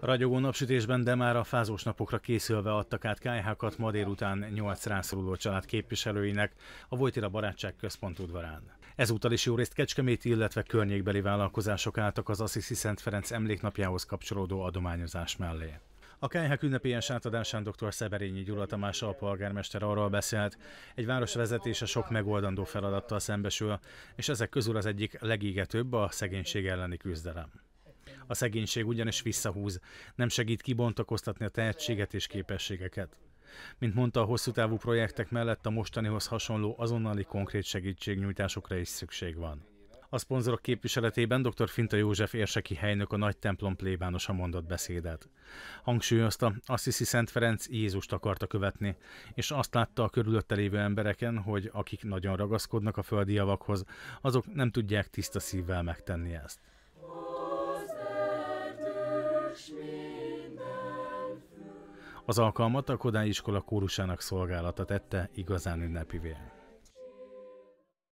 Ragyogó napsütésben, de már a fázós napokra készülve adtak át kályhákat ma délután 8 rászoruló család képviselőinek a Vojtira Barátság Központ udvarán. Ezúttal is jó részt Kecskemét, illetve környékbeli vállalkozások álltak az Assisi Szent Ferenc emléknapjához kapcsolódó adományozás mellé. A KH ünnepélyes átadásán dr. Szeberényi Gyula Tamás alpolgármester arról beszélt, egy város vezetése sok megoldandó feladattal szembesül, és ezek közül az egyik legégetőbb a szegénység elleni küzdelem. A szegénység ugyanis visszahúz, nem segít kibontakoztatni a tehetséget és képességeket. Mint mondta, a hosszú távú projektek mellett a mostanihoz hasonló azonnali konkrét segítségnyújtásokra is szükség van. A szponzorok képviseletében dr. Finta József érseki helynök a nagy templom plébánosa mondott beszédet. Hangsúlyozta, Assisi Szent Ferenc Jézust akarta követni, és azt látta a körülötte lévő embereken, hogy akik nagyon ragaszkodnak a földi javakhoz, azok nem tudják tiszta szívvel megtenni ezt. Az alkalmat a Kodály iskola kórusának szolgálata tette igazán ünnepivé.